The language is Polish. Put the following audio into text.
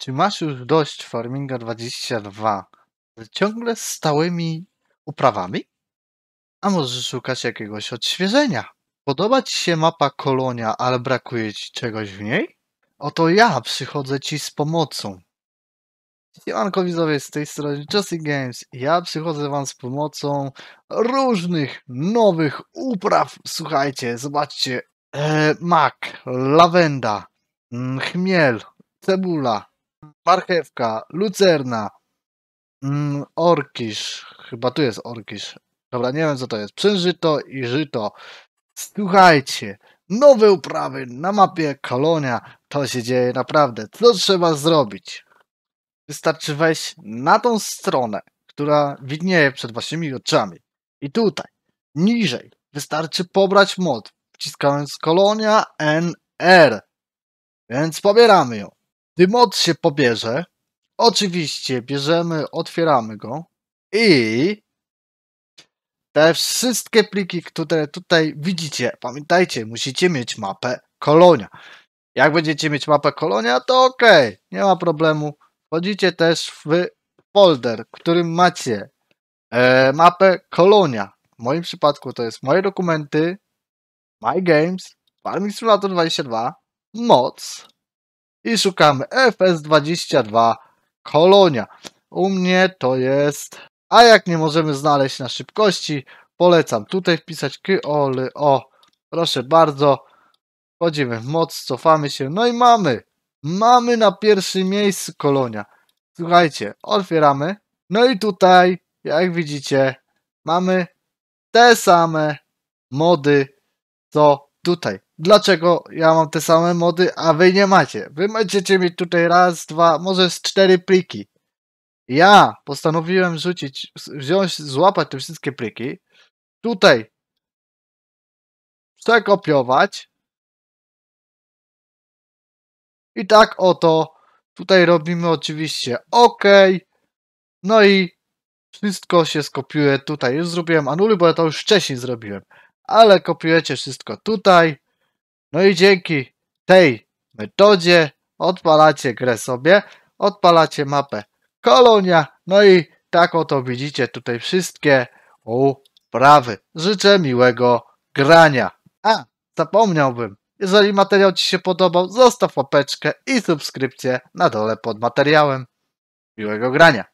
Czy masz już dość Farminga 22 z ciągle stałymi uprawami? A może szukasz jakiegoś odświeżenia? Podoba ci się mapa Kolonia, ale brakuje ci czegoś w niej? Oto ja przychodzę ci z pomocą. Siemanko widzowie, z tej strony Justy Games. Ja przychodzę wam z pomocą różnych nowych upraw. Słuchajcie, zobaczcie. E, mak, lawenda, mm, chmiel, cebula, marchewka, lucerna, mm, orkisz, chyba tu jest orkisz. Dobra, nie wiem co to jest. Przężyto i żyto. Słuchajcie, nowe uprawy na mapie Kolonia. To się dzieje naprawdę. Co trzeba zrobić? Wystarczy wejść na tą stronę, która widnieje przed waszymi oczami. I tutaj, niżej, wystarczy pobrać mod, wciskając Kolonia NR. Więc pobieramy ją. Gdy moc się pobierze, oczywiście bierzemy, otwieramy go i te wszystkie pliki, które tutaj widzicie, pamiętajcie, musicie mieć mapę kolonia. Jak będziecie mieć mapę kolonia, to ok, nie ma problemu. Wchodzicie też w folder, w którym macie e, mapę kolonia. W moim przypadku to jest moje dokumenty, My Games, Farming Simulator 22, moc, i szukamy FS22 Kolonia. U mnie to jest... A jak nie możemy znaleźć na szybkości, polecam tutaj wpisać kyoly o. Proszę bardzo. Wchodzimy w moc, cofamy się. No i mamy. Mamy na pierwszym miejscu Kolonia. Słuchajcie, otwieramy. No i tutaj, jak widzicie, mamy te same mody, co tutaj dlaczego ja mam te same mody, a wy nie macie. Wy macie mieć tutaj raz, dwa, może z cztery pliki. Ja postanowiłem rzucić, wziąć, złapać te wszystkie pliki, tutaj przekopiować i tak oto tutaj robimy oczywiście OK no i wszystko się skopiuje tutaj. Już zrobiłem anuly, bo ja to już wcześniej zrobiłem. Ale kopiujecie wszystko tutaj. No i dzięki tej metodzie odpalacie grę sobie, odpalacie mapę kolonia, no i tak oto widzicie tutaj wszystkie uprawy. Życzę miłego grania. A, zapomniałbym, jeżeli materiał Ci się podobał, zostaw łapeczkę i subskrypcję na dole pod materiałem. Miłego grania!